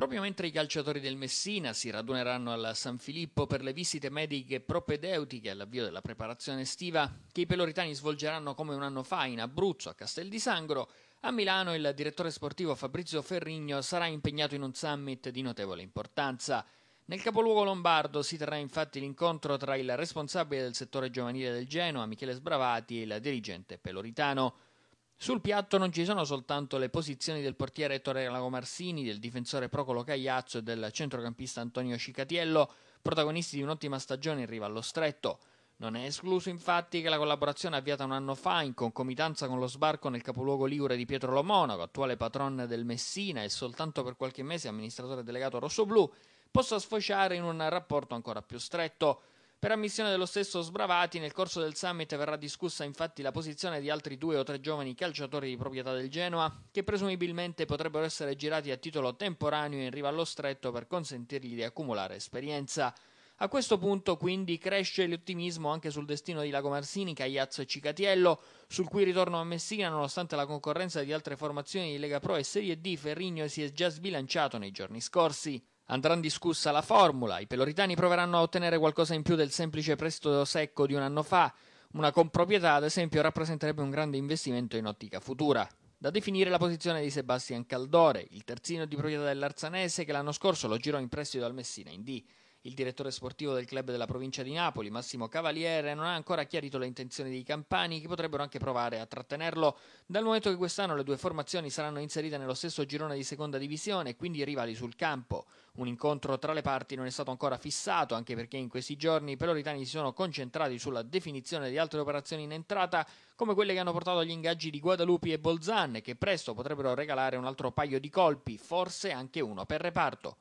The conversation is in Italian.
Proprio mentre i calciatori del Messina si raduneranno al San Filippo per le visite mediche propedeutiche all'avvio della preparazione estiva, che i peloritani svolgeranno come un anno fa in Abruzzo, a Castel di Sangro, a Milano il direttore sportivo Fabrizio Ferrigno sarà impegnato in un summit di notevole importanza. Nel capoluogo lombardo si terrà infatti l'incontro tra il responsabile del settore giovanile del Genoa, Michele Sbravati, e il dirigente peloritano. Sul piatto non ci sono soltanto le posizioni del portiere Ettore Lagomarsini, del difensore Procolo Cagliazzo e del centrocampista Antonio Cicatiello, protagonisti di un'ottima stagione in riva allo stretto. Non è escluso infatti che la collaborazione avviata un anno fa, in concomitanza con lo sbarco nel capoluogo Ligure di Pietro Lomonaco, attuale patron del Messina e soltanto per qualche mese amministratore delegato rossoblù, possa sfociare in un rapporto ancora più stretto. Per ammissione dello stesso Sbravati, nel corso del summit verrà discussa infatti la posizione di altri due o tre giovani calciatori di proprietà del Genoa, che presumibilmente potrebbero essere girati a titolo temporaneo in riva allo stretto per consentirgli di accumulare esperienza. A questo punto quindi cresce l'ottimismo anche sul destino di Lago Marsini, Cagliazzo e Cicatiello, sul cui ritorno a Messina, nonostante la concorrenza di altre formazioni di Lega Pro e Serie D, Ferrigno si è già sbilanciato nei giorni scorsi. Andrà discussa la formula, i peloritani proveranno a ottenere qualcosa in più del semplice prestito secco di un anno fa, una comproprietà ad esempio rappresenterebbe un grande investimento in ottica futura. Da definire la posizione di Sebastian Caldore, il terzino di proprietà dell'Arzanese che l'anno scorso lo girò in prestito al Messina in D. Il direttore sportivo del club della provincia di Napoli, Massimo Cavaliere, non ha ancora chiarito le intenzioni dei campani che potrebbero anche provare a trattenerlo, dal momento che quest'anno le due formazioni saranno inserite nello stesso girone di seconda divisione e quindi rivali sul campo. Un incontro tra le parti non è stato ancora fissato, anche perché in questi giorni i peloritani si sono concentrati sulla definizione di altre operazioni in entrata, come quelle che hanno portato agli ingaggi di Guadalupi e Bolzan, che presto potrebbero regalare un altro paio di colpi, forse anche uno per reparto.